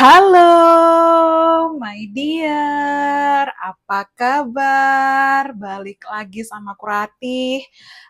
Halo, my dear. Apa kabar? Balik lagi sama Kuratih.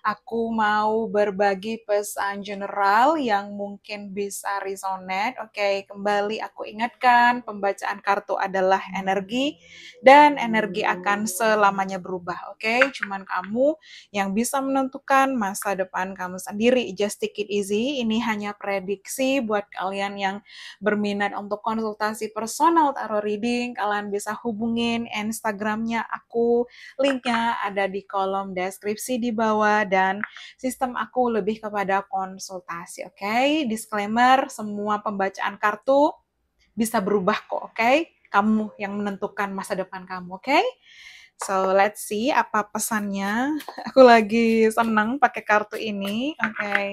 Aku mau berbagi pesan general yang mungkin bisa resonate. Oke, kembali aku ingatkan, pembacaan kartu adalah energi dan energi akan selamanya berubah. Oke, cuman kamu yang bisa menentukan masa depan kamu sendiri. Just take it easy. Ini hanya prediksi buat kalian yang berminat untuk konsultasi personal tarot reading. Kalian bisa hubungin NC Instagramnya aku. Linknya ada di kolom deskripsi di bawah dan sistem aku lebih kepada konsultasi, oke? Okay? Disclaimer, semua pembacaan kartu bisa berubah kok, oke? Okay? Kamu yang menentukan masa depan kamu, oke? Okay? So let's see apa pesannya. Aku lagi seneng pakai kartu ini. Oke. Okay.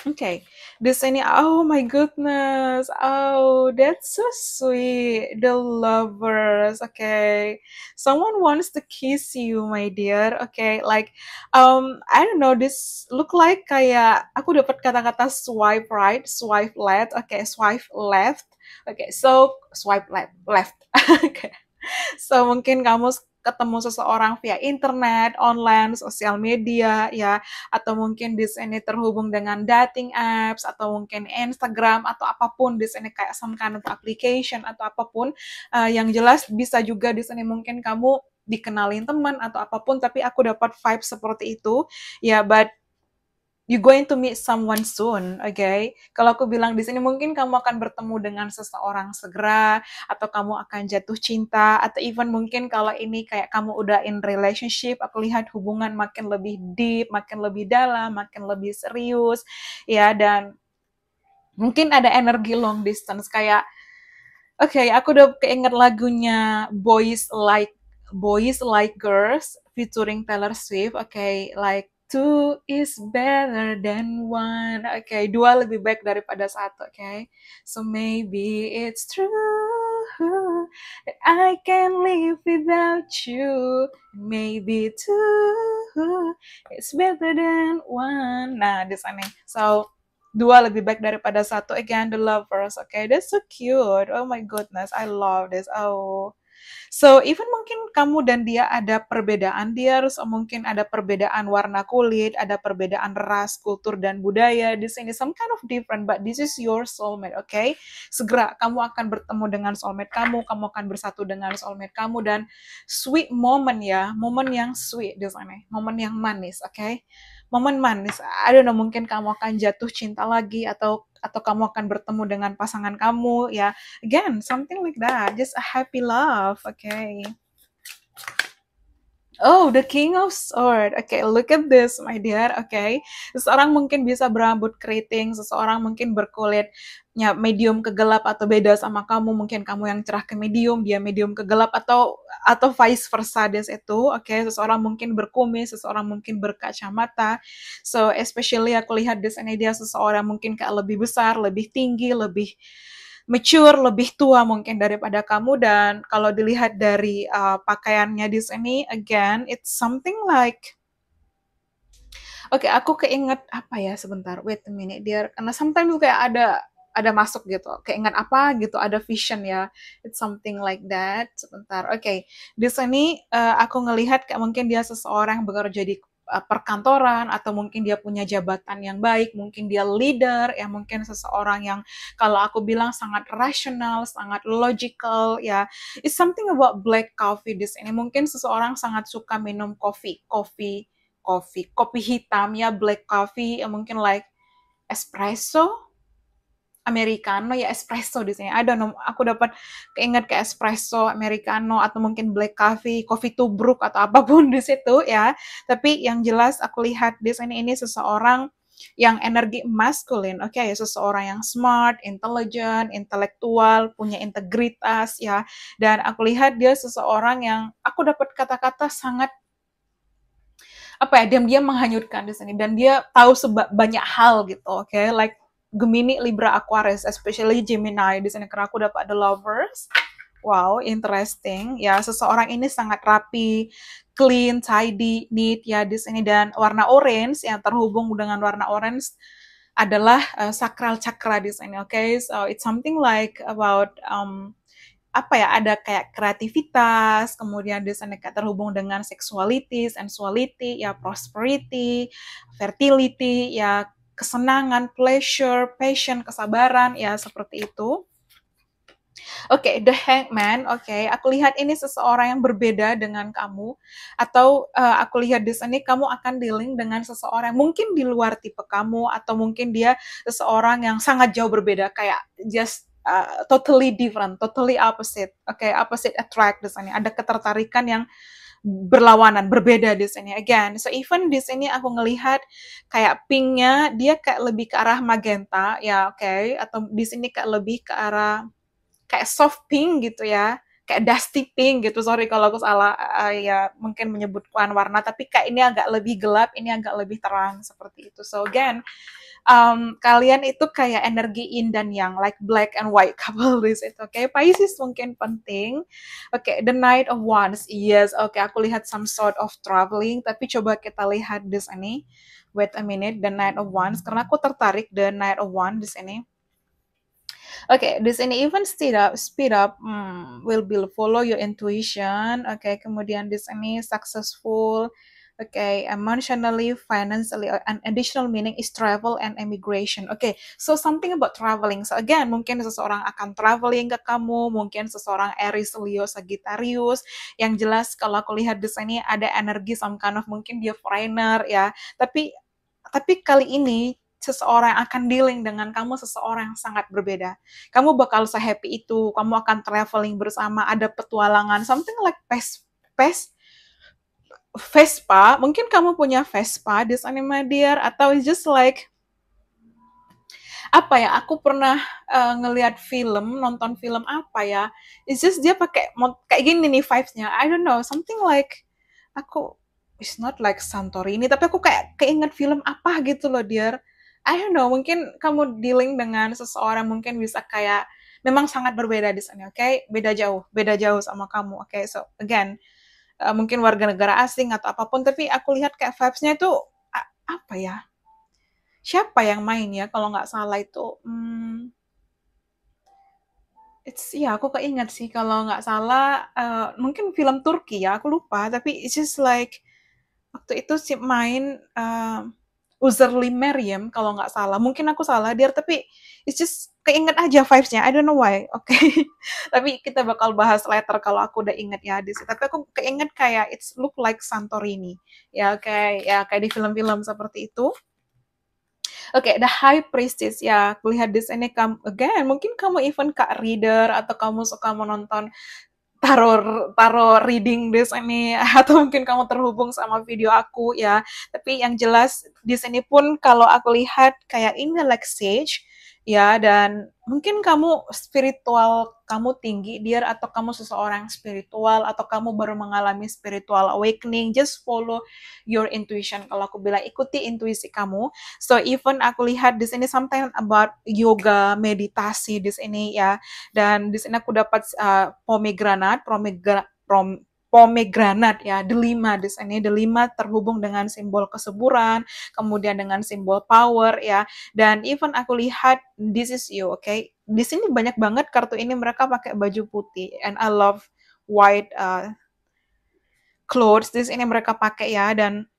Okay, this ini oh my goodness, oh that's so sweet, the lovers. Okay, someone wants to kiss you, my dear. Okay, like um I don't know, this look like kayak aku dapat kata-kata swipe right, swipe left. Okay, swipe left. Okay, so swipe left, left. okay so mungkin kamu ketemu seseorang via internet, online, sosial media ya, atau mungkin di sini terhubung dengan dating apps atau mungkin Instagram atau apapun di sini kayak some kind of application atau apapun uh, yang jelas bisa juga di sini mungkin kamu dikenalin teman atau apapun tapi aku dapat vibe seperti itu ya but you going to meet someone soon, oke? Okay? Kalau aku bilang di sini mungkin kamu akan bertemu dengan seseorang segera atau kamu akan jatuh cinta atau even mungkin kalau ini kayak kamu udah in relationship, aku lihat hubungan makin lebih deep, makin lebih dalam, makin lebih serius ya dan mungkin ada energi long distance kayak oke, okay, aku udah keinget lagunya Boys Like Boys Like Girls featuring Taylor Swift, oke, okay, like two is better than one. Oke, okay, dua lebih baik daripada satu. Oke, okay? so maybe it's true that I can live without you. Maybe two is better than one. Nah, di sana. So dua lebih baik daripada satu. Again, the lovers. Oke, okay? that's so cute. Oh my goodness, I love this. Oh. So even mungkin kamu dan dia ada perbedaan, dia harus mungkin ada perbedaan warna kulit, ada perbedaan ras, kultur dan budaya di sini some kind of different but this is your soulmate, oke? Okay? Segera kamu akan bertemu dengan soulmate kamu, kamu akan bersatu dengan soulmate kamu dan sweet moment ya, momen yang sweet di sana, momen yang manis, oke? Okay? momen manis. I don't know, mungkin kamu akan jatuh cinta lagi atau atau kamu akan bertemu dengan pasangan kamu ya. Again, something like that. Just a happy love, okay? Oh, the King of Sword. Oke, okay, look at this, my dear. Oke, okay. seseorang mungkin bisa berambut keriting, seseorang mungkin berkulit ya, medium kegelap atau beda sama kamu. Mungkin kamu yang cerah ke medium, dia medium kegelap atau atau vice versa des itu. Oke, okay. seseorang mungkin berkumis, seseorang mungkin berkacamata. So, especially aku lihat desainnya dia seseorang mungkin kayak lebih besar, lebih tinggi, lebih mature, lebih tua mungkin daripada kamu dan kalau dilihat dari uh, pakaiannya di sini again it's something like Oke, okay, aku keinget apa ya sebentar. Wait a minute, dear. Karena sometimes kayak ada ada masuk gitu. Keinget apa gitu, ada vision ya. It's something like that. Sebentar. Oke, okay. di sini uh, aku ngelihat kayak mungkin dia seseorang yang bekerja di Eh, perkantoran atau mungkin dia punya jabatan yang baik, mungkin dia leader, ya mungkin seseorang yang kalau aku bilang sangat rasional, sangat logical, ya it's something about black coffee this ini mungkin seseorang sangat suka minum kopi, kopi, kopi, kopi hitam ya black coffee, ya mungkin like espresso americano ya espresso di sini. I don't know, aku dapat keinget ke espresso, americano atau mungkin black coffee, coffee tubruk atau apapun di situ ya. Tapi yang jelas aku lihat di sini ini seseorang yang energi maskulin, oke okay, ya seseorang yang smart, intelligent, intelektual, punya integritas ya. Dan aku lihat dia seseorang yang aku dapat kata-kata sangat apa ya diam-diam menghanyutkan di sini dan dia tahu seba- banyak hal gitu oke okay? like Gemini, Libra, Aquarius, especially Gemini. Di sini karena aku dapat the lovers. Wow, interesting. Ya, seseorang ini sangat rapi, clean, tidy, neat ya di sini dan warna orange yang terhubung dengan warna orange adalah uh, sakral cakra di sini. Oke, okay? so it's something like about um, apa ya ada kayak kreativitas, kemudian di sana terhubung dengan sexuality, sensuality, ya prosperity, fertility, ya kesenangan, pleasure, passion, kesabaran, ya seperti itu. Oke, okay, the hangman. Oke, okay. aku lihat ini seseorang yang berbeda dengan kamu, atau uh, aku lihat di sini kamu akan dealing dengan seseorang mungkin di luar tipe kamu, atau mungkin dia seseorang yang sangat jauh berbeda, kayak just uh, totally different, totally opposite. Oke, okay, opposite attract di sini. Ada ketertarikan yang uh, berlawanan, berbeda di sini again. So even di sini aku ngelihat kayak pinknya dia kayak lebih ke arah magenta ya, oke, okay? atau di sini kayak lebih ke arah kayak soft pink gitu ya kayak dusty pink gitu sorry kalau aku salah uh, ya mungkin menyebutkan warna tapi kayak ini agak lebih gelap ini agak lebih terang seperti itu so again um, kalian itu kayak energi in dan yang like black and white couple this itu oke okay? Pisces mungkin penting oke okay, the night of wands yes oke okay, aku lihat some sort of traveling tapi coba kita lihat this ini wait a minute the night of wands karena aku tertarik the night of wands di Oke, okay, di even speed up, speed up hmm, will be follow your intuition. Oke, okay, kemudian this ini successful. Oke, okay, emotionally, financially, an additional meaning is travel and emigration. Oke, okay, so something about traveling. So again, mungkin seseorang akan traveling ke kamu, mungkin seseorang Aries, Leo, Sagittarius. Yang jelas kalau aku lihat di sini ada energi some kind of mungkin dia foreigner ya. Tapi tapi kali ini seseorang yang akan dealing dengan kamu seseorang yang sangat berbeda. Kamu bakal sehappy itu, kamu akan traveling bersama, ada petualangan, something like pes, pes, Vespa, mungkin kamu punya Vespa, this anime dear, atau it's just like apa ya aku pernah uh, eh, ngelihat film nonton film apa ya it's just dia pakai kayak gini nih vibes-nya, I don't know something like aku it's not like Santorini tapi aku kayak keinget film apa gitu loh dear I don't know, mungkin kamu dealing dengan seseorang mungkin bisa kayak memang sangat berbeda di sana, oke? Okay? Beda jauh, beda jauh sama kamu, oke? Okay? So again, uh, mungkin warga negara asing atau apapun, tapi aku lihat kayak vibes-nya itu apa ya? Siapa yang main ya? Kalau nggak salah itu, hmm, it's ya aku keinget sih kalau nggak salah, uh, mungkin film Turki ya, aku lupa, tapi it's just like waktu itu sih main. Uh, Uzerly Meriem kalau nggak salah. Mungkin aku salah dia tapi it's just keinget aja vibes-nya. I don't know why. Oke. Okay. tapi kita bakal bahas later kalau aku udah inget ya di Tapi aku keinget kayak it's look like Santorini. Ya kayak ya kayak di film-film seperti itu. Oke, okay, the high priestess ya. kulihat di sini kamu again, mungkin kamu even kak reader atau kamu suka menonton taruh taruh reading di sini atau mungkin kamu terhubung sama video aku ya tapi yang jelas di sini pun kalau aku lihat kayak ini like stage ya dan mungkin kamu spiritual kamu tinggi dia atau kamu seseorang spiritual atau kamu baru mengalami spiritual awakening just follow your intuition kalau aku bilang ikuti intuisi kamu so even aku lihat di sini something about yoga meditasi di sini ya dan di sini aku dapat uh, pomegranate pomegranate pomegranat ya delima di sini delima terhubung dengan simbol kesuburan kemudian dengan simbol power ya dan even aku lihat this is you oke okay? di sini banyak banget kartu ini mereka pakai baju putih and I love white uh, clothes di sini mereka pakai ya dan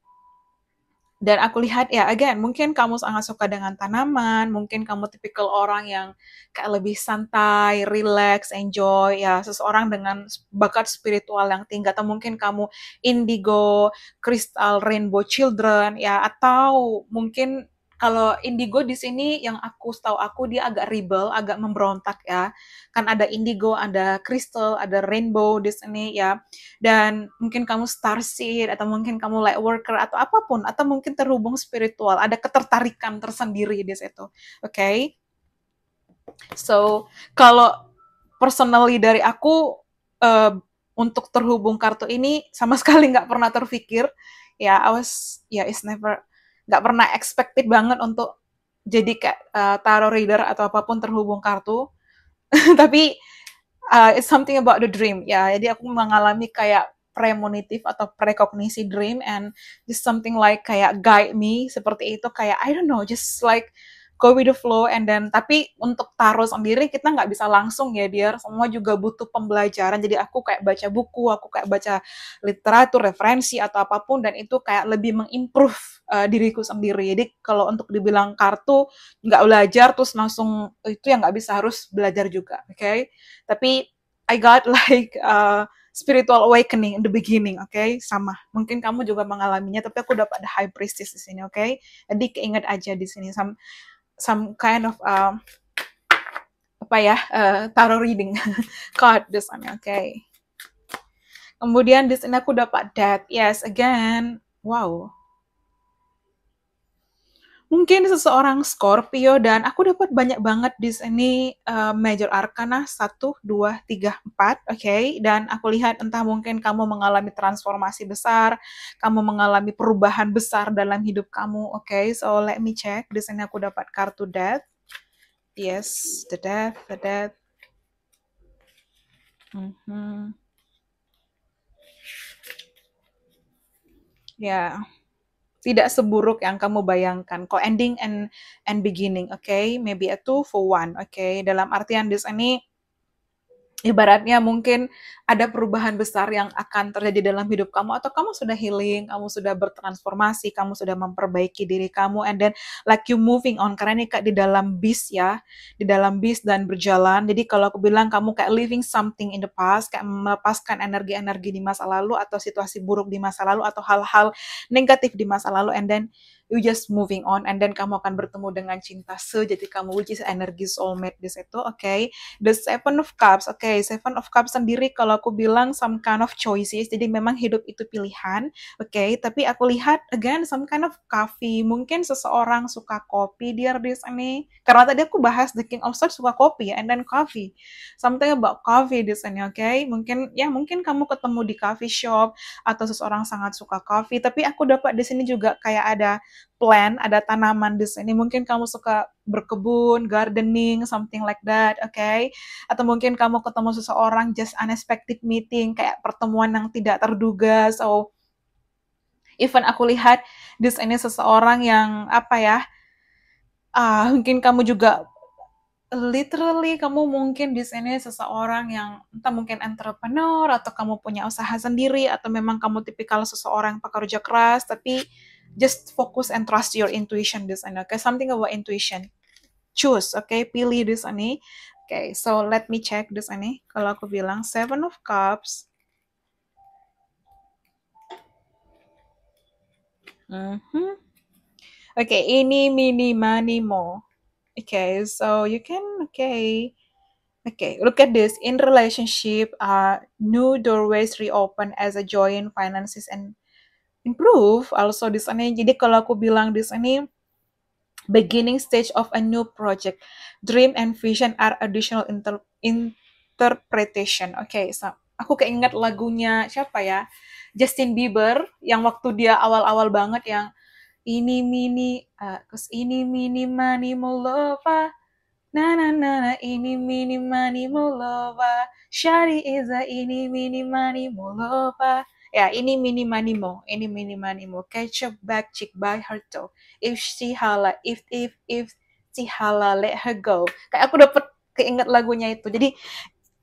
dan aku lihat ya again mungkin kamu sangat suka dengan tanaman mungkin kamu tipikal orang yang kayak lebih santai relax enjoy ya seseorang dengan bakat spiritual yang tinggi atau mungkin kamu indigo crystal rainbow children ya atau mungkin kalau indigo di sini yang aku tahu aku dia agak rebel, agak memberontak ya. Kan ada indigo, ada crystal, ada rainbow di sini ya. Dan mungkin kamu star seed atau mungkin kamu light worker atau apapun atau mungkin terhubung spiritual, ada ketertarikan tersendiri di situ. Oke. Okay? So, kalau personally dari aku uh, untuk terhubung kartu ini sama sekali nggak pernah terpikir ya yeah, I was ya yeah, it's never nggak pernah expected banget untuk jadi kayak uh, tarot reader atau apapun terhubung kartu tapi uh, it's something about the dream ya yeah, jadi aku mengalami kayak premonitif atau prekognisi dream and just something like kayak guide me seperti itu kayak I don't know just like go with the flow and then tapi untuk taruh sendiri kita nggak bisa langsung ya dia semua juga butuh pembelajaran jadi aku kayak baca buku aku kayak baca literatur referensi atau apapun dan itu kayak lebih mengimprove uh, diriku sendiri jadi kalau untuk dibilang kartu nggak belajar terus langsung itu yang nggak bisa harus belajar juga oke okay? tapi I got like uh, spiritual awakening in the beginning, oke? Okay? Sama. Mungkin kamu juga mengalaminya, tapi aku dapat the high priestess di sini, oke? Okay? Jadi keinget aja di sini. Sama some kind of um, apa ya uh, tarot reading card this one oke ya, okay. kemudian di sini aku dapat death yes again wow mungkin seseorang Scorpio dan aku dapat banyak banget di sini uh, major arcana 1 2 3 4, oke. Okay? Dan aku lihat entah mungkin kamu mengalami transformasi besar, kamu mengalami perubahan besar dalam hidup kamu, oke. Okay? So let me check. Di sini aku dapat kartu death. Yes, the death, the death. Mm -hmm. Yeah tidak seburuk yang kamu bayangkan. Kok ending and and beginning, oke? Okay? Maybe a two for one, oke? Okay? Dalam artian di sini ibaratnya mungkin ada perubahan besar yang akan terjadi dalam hidup kamu atau kamu sudah healing, kamu sudah bertransformasi, kamu sudah memperbaiki diri kamu and then like you moving on karena ini kayak di dalam bis ya, di dalam bis dan berjalan. Jadi kalau aku bilang kamu kayak living something in the past, kayak melepaskan energi-energi di masa lalu atau situasi buruk di masa lalu atau hal-hal negatif di masa lalu and then you just moving on and then kamu akan bertemu dengan cinta se jadi kamu which is energy soulmate di itu oke okay? the seven of cups oke okay, seven of cups sendiri kalau aku bilang some kind of choices jadi memang hidup itu pilihan oke okay? tapi aku lihat again some kind of coffee mungkin seseorang suka kopi dear di sini karena tadi aku bahas the king of swords suka kopi and then coffee something about coffee di sini oke okay? mungkin ya mungkin kamu ketemu di coffee shop atau seseorang sangat suka coffee tapi aku dapat di sini juga kayak ada plant, ada tanaman di sini. Mungkin kamu suka berkebun, gardening, something like that, oke? Okay? Atau mungkin kamu ketemu seseorang just unexpected meeting, kayak pertemuan yang tidak terduga. So even aku lihat di sini seseorang yang apa ya? Uh, mungkin kamu juga literally kamu mungkin di sini seseorang yang entah mungkin entrepreneur atau kamu punya usaha sendiri atau memang kamu tipikal seseorang pekerja keras tapi just focus and trust your intuition This ano, okay something about intuition choose okay pilih this ani, okay so let me check this ani. kalau aku bilang seven of cups mm -hmm. okay ini mini more. okay so you can okay Okay, look at this. In relationship, uh, new doorways reopen as a joy in finances and improve also di sini. Jadi kalau aku bilang di sini beginning stage of a new project, dream and vision are additional inter interpretation. Oke, okay, so aku keinget lagunya siapa ya? Justin Bieber yang waktu dia awal-awal banget yang ini mini uh, ini mini mani mulova na na na na ini mini mani mulova shari is a ini mini mani mulova ya ini minimanimo, ini minimanimo. Catch up back chick by her toe. If she hala, if if if she hala let her go. Kayak aku dapat keinget lagunya itu. Jadi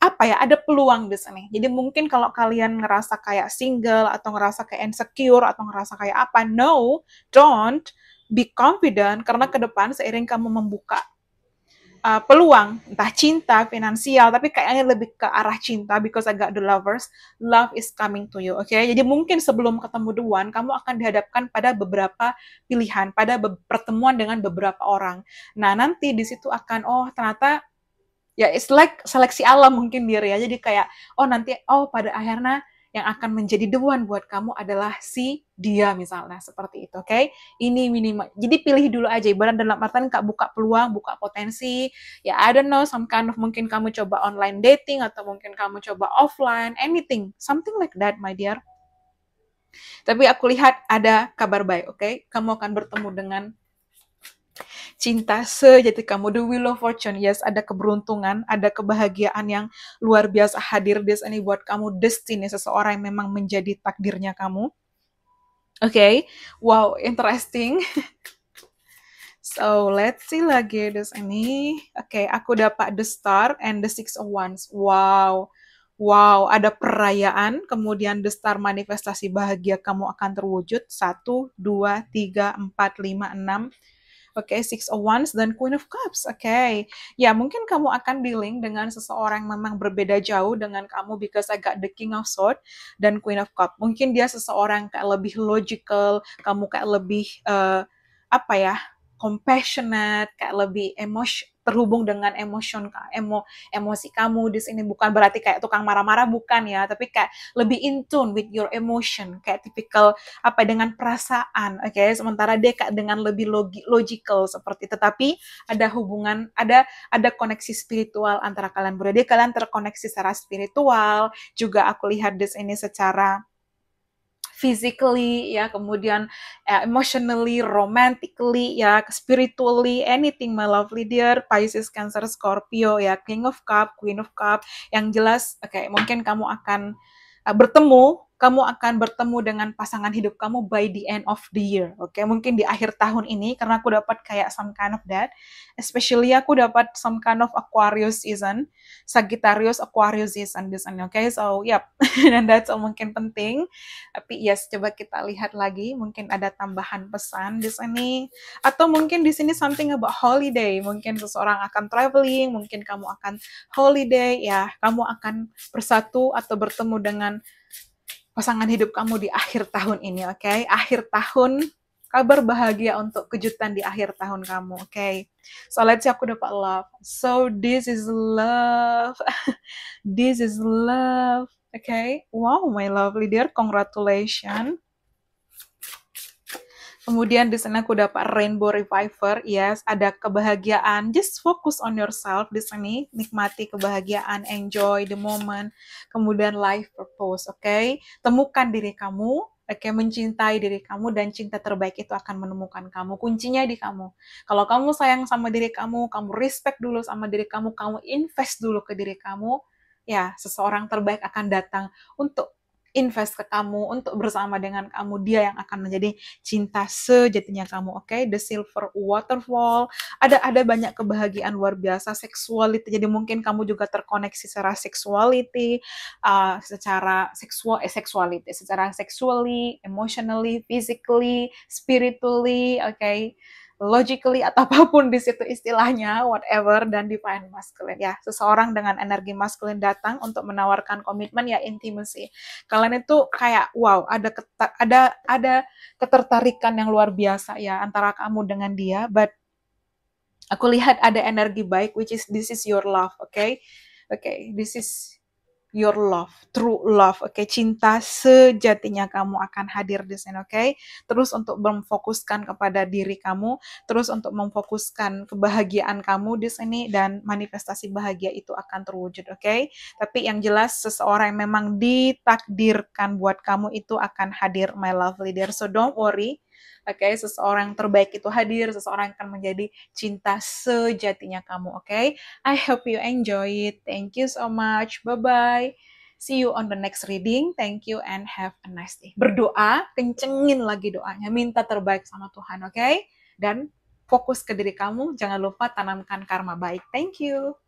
apa ya ada peluang di sini. Jadi mungkin kalau kalian ngerasa kayak single atau ngerasa kayak insecure atau ngerasa kayak apa, no, don't be confident karena ke depan seiring kamu membuka uh, peluang, entah cinta, finansial, tapi kayaknya lebih ke arah cinta because I got the lovers, love is coming to you. Oke, okay? jadi mungkin sebelum ketemu the one, kamu akan dihadapkan pada beberapa pilihan, pada be pertemuan dengan beberapa orang. Nah, nanti di situ akan oh ternyata ya it's like seleksi alam mungkin diri ya. Jadi kayak oh nanti oh pada akhirnya yang akan menjadi the one buat kamu adalah si dia misalnya seperti itu, oke? Okay? Ini minimal. Jadi pilih dulu aja ibarat dalam artian kak buka peluang, buka potensi. Ya I don't know some kind of mungkin kamu coba online dating atau mungkin kamu coba offline, anything, something like that my dear. Tapi aku lihat ada kabar baik, oke? Okay? Kamu akan bertemu dengan cinta sejati kamu the will of fortune yes ada keberuntungan ada kebahagiaan yang luar biasa hadir di sini buat kamu destiny seseorang yang memang menjadi takdirnya kamu oke okay. wow interesting So let's see lagi di sini. Oke, okay, aku dapat the star and the six of wands. Wow, wow, ada perayaan. Kemudian the star manifestasi bahagia kamu akan terwujud. Satu, dua, tiga, empat, lima, enam oke okay, Six of Wands dan Queen of Cups oke okay. ya mungkin kamu akan dealing dengan seseorang memang berbeda jauh dengan kamu because I got the King of Swords dan Queen of Cup mungkin dia seseorang kayak lebih logical kamu kayak lebih uh, apa ya compassionate, kayak lebih emosi terhubung dengan emotion emo, emosi kamu di sini bukan berarti kayak tukang marah-marah bukan ya, tapi kayak lebih in tune with your emotion, kayak tipikal apa dengan perasaan, oke? Okay? Sementara dia kayak dengan lebih logi, logical seperti tetapi ada hubungan, ada ada koneksi spiritual antara kalian berdua. Dia kalian terkoneksi secara spiritual, juga aku lihat di sini secara physically ya kemudian uh, emotionally romantically ya spiritually anything my lovely dear Pisces Cancer Scorpio ya King of Cup Queen of Cup yang jelas oke okay, mungkin kamu akan uh, bertemu kamu akan bertemu dengan pasangan hidup kamu by the end of the year. Oke, okay? mungkin di akhir tahun ini karena aku dapat kayak some kind of that. Especially aku dapat some kind of Aquarius season, Sagittarius Aquarius season di Oke, okay? so yep, Dan that's all mungkin penting. Tapi yes, coba kita lihat lagi, mungkin ada tambahan pesan di sini atau mungkin di sini something about holiday. Mungkin seseorang akan traveling, mungkin kamu akan holiday ya, kamu akan bersatu atau bertemu dengan pasangan hidup kamu di akhir tahun ini, oke? Okay? Akhir tahun kabar bahagia untuk kejutan di akhir tahun kamu, oke? Okay? So let's see aku dapat love. So this is love. this is love. Oke, okay? wow my lovely dear, congratulations. Kemudian di sana aku dapat Rainbow Reviver, yes, ada kebahagiaan. Just focus on yourself di sini, nikmati kebahagiaan, enjoy the moment. Kemudian life purpose, oke? Okay? Temukan diri kamu, oke, okay? mencintai diri kamu dan cinta terbaik itu akan menemukan kamu. Kuncinya di kamu. Kalau kamu sayang sama diri kamu, kamu respect dulu sama diri kamu, kamu invest dulu ke diri kamu, ya, seseorang terbaik akan datang untuk invest ke kamu untuk bersama dengan kamu dia yang akan menjadi cinta sejatinya kamu oke okay? the silver waterfall ada ada banyak kebahagiaan luar biasa seksualiti jadi mungkin kamu juga terkoneksi secara sexuality uh, ah, secara seksual eh, sexuality secara sexually emotionally physically spiritually oke okay? logically atau apapun di situ istilahnya whatever dan define masculine ya seseorang dengan energi maskulin datang untuk menawarkan komitmen ya intimacy kalian itu kayak wow ada ketar, ada ada ketertarikan yang luar biasa ya antara kamu dengan dia but aku lihat ada energi baik which is this is your love okay okay this is your love, true love, oke, okay? cinta sejatinya kamu akan hadir di sini, oke? Okay? Terus untuk memfokuskan kepada diri kamu, terus untuk memfokuskan kebahagiaan kamu di sini dan manifestasi bahagia itu akan terwujud, oke? Okay? Tapi yang jelas seseorang yang memang ditakdirkan buat kamu itu akan hadir, my lovely dear. So don't worry, Oke, okay? seseorang terbaik itu hadir, seseorang akan menjadi cinta sejatinya kamu. Oke, okay? I hope you enjoy it. Thank you so much. Bye bye. See you on the next reading. Thank you and have a nice day. Berdoa, kencengin lagi doanya, minta terbaik sama Tuhan, oke? Okay? Dan fokus ke diri kamu, jangan lupa tanamkan karma baik. Thank you.